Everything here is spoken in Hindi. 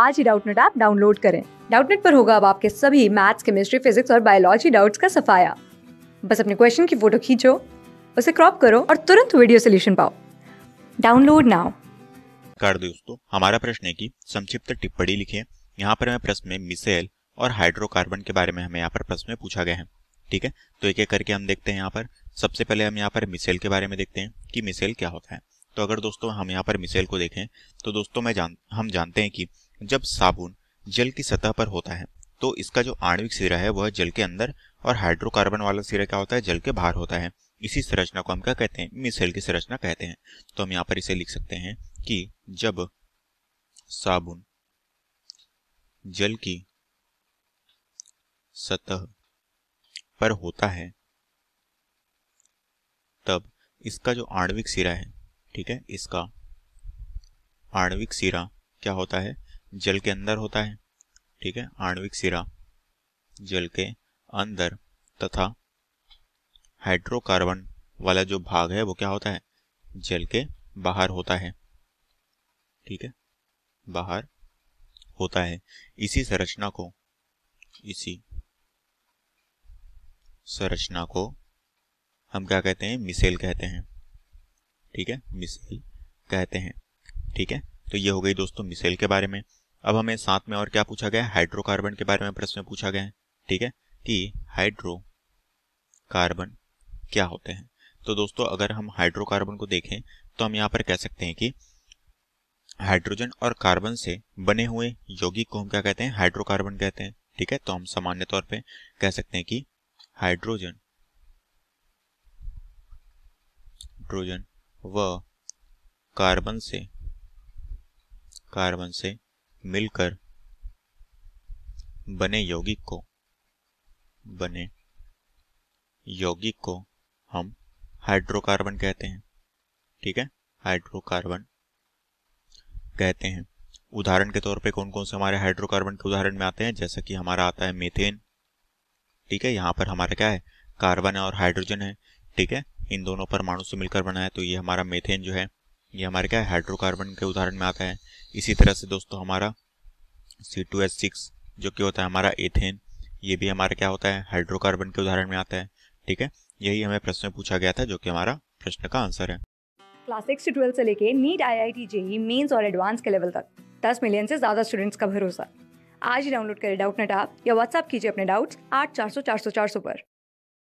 आज ही डाउटनेट ऐप डाउनलोड करें डाउटनेट पर होगा अब आपके सभी मैथ्स केमिस्ट्री फिजिक्स और बायोलॉजी डाउट्स का सफाया बस अपने क्वेश्चन की फोटो खींचो उसे क्रॉप करो और तुरंत वीडियो सोल्यूशन पाओ डाउनलोड नाउ कर दोस्तों हमारा प्रश्न है कि संक्षिप्त टिप्पणी लिखिए यहाँ पर हमें प्रश्न में मिसेल और हाइड्रोकार्बन के बारे में हमें यहाँ पर प्रश्न में पूछा गया है ठीक है तो एक एक करके हम देखते हैं यहाँ पर सबसे पहले हम यहाँ पर मिसेल के बारे में देखते हैं कि मिसेल क्या होता है तो अगर दोस्तों हम यहाँ पर मिसेल को देखें तो दोस्तों मैं जान हम जानते हैं कि जब साबुन जल की सतह पर होता है तो इसका जो आणविक सिरा है वह जल के अंदर और हाइड्रोकार्बन वाला सिरा क्या होता है जल के बाहर होता है इसी संरचना को हम क्या कहते हैं मिसेल की संरचना कहते हैं तो हम यहाँ पर इसे लिख सकते हैं कि जब साबुन जल की सतह पर होता है तब इसका जो आणविक सिरा है ठीक है इसका आणविक सिरा क्या होता है जल के अंदर होता है ठीक है आणविक सिरा जल के अंदर तथा हाइड्रोकार्बन वाला जो भाग है वो क्या होता है जल के बाहर होता है ठीक है बाहर होता है इसी संरचना को इसी संरचना को हम क्या कहते हैं मिसेल कहते हैं ठीक है मिसेल कहते हैं ठीक है तो ये हो गई दोस्तों मिसेल के बारे में अब हमें साथ में और क्या पूछा गया हाइड्रोकार्बन के बारे में प्रश्न पूछा गया है ठीक है कि हाइड्रो कार्बन क्या होते हैं तो दोस्तों अगर हम हाइड्रोकार्बन को देखें तो हम यहाँ पर कह सकते हैं कि हाइड्रोजन और कार्बन से बने हुए यौगिक को हम क्या कहते हैं हाइड्रोकार्बन कहते हैं ठीक है तो हम सामान्य तौर पे कह सकते हैं कि हाइड्रोजन हाइड्रोजन व कार्बन से कार्बन से मिलकर बने यौगिक को बने यौगिक को हम हाइड्रोकार्बन कहते हैं ठीक है हाइड्रोकार्बन कहते हैं उदाहरण के तौर पे कौन कौन से हमारे हाइड्रोकार्बन के उदाहरण में आते हैं जैसा कि हमारा आता है मेथेन ठीक है यहाँ पर हमारा क्या है कार्बन है और हाइड्रोजन है ठीक है इन दोनों परमाणु से मिलकर बना है तो ये हमारा मेथेन जो है ये हमारे क्या है हाइड्रोकार्बन के उदाहरण में आता है इसी तरह से दोस्तों हमारा सी टू सिक्स जो कि होता है हमारा एथेन ये भी हमारा क्या होता है हाइड्रोकार्बन के उदाहरण में आता है ठीक है यही हमें प्रश्न में पूछा गया था जो कि हमारा प्रश्न का आंसर है क्लास सिक्स से ट्वेल्थ से लेके NEET I I T JEE mains और एडवांस के लेवल तक दस मिलियन से ज्यादा स्टूडेंट्स का भरोसा आज ही डाउनलोड करें डाउट नेट आप या व्हाट्सअप कीजिए अपने डाउट्स आठ चार सौ चार सौ चार सौ पर